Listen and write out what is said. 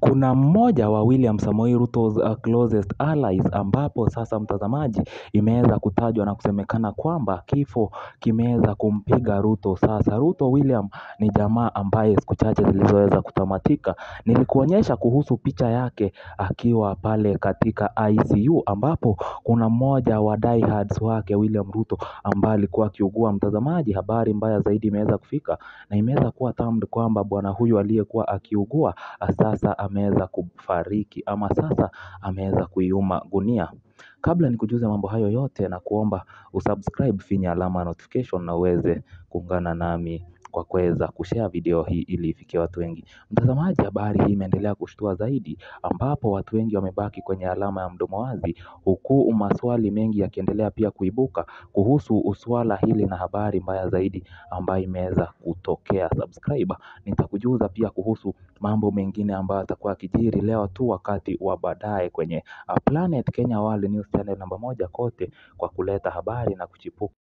kuna mmoja wa William Samoei Ruto's uh, closest allies ambapo sasa mtazamaji imeweza kutajwa na kusemekana kwamba kifo kimeweza kumpiga Ruto. Sasa Ruto William ni jamaa ambaye siku chache zilizoweza kutamatika, nilikuonyesha kuhusu picha yake akiwa pale katika ICU, ambapo kuna mmoja wa diehards wake William Ruto ambaye alikuwa akiugua. Mtazamaji, habari mbaya zaidi imeweza kufika na imeweza kuwa tamd kwamba bwana huyu aliyekuwa akiugua uh, sasa ameweza kufariki ama sasa ameweza kuiuma gunia. Kabla ni kujuza mambo hayo yote na kuomba usubscribe, finya alama notification na uweze kuungana nami kwa kuweza kushare video hii ili ifikie watu wengi. Mtazamaji, habari hii imeendelea kushtua zaidi ambapo watu wengi wamebaki kwenye alama ya mdomo wazi huku maswali mengi yakiendelea pia kuibuka kuhusu swala hili na habari mbaya zaidi ambayo imeweza kutokea. Subscriber, nitakujuza pia kuhusu mambo mengine ambayo atakuwa akijiri leo tu wakati wa baadaye kwenye Planet Kenya World News Channel namba moja kote kwa kuleta habari na kuchipuka.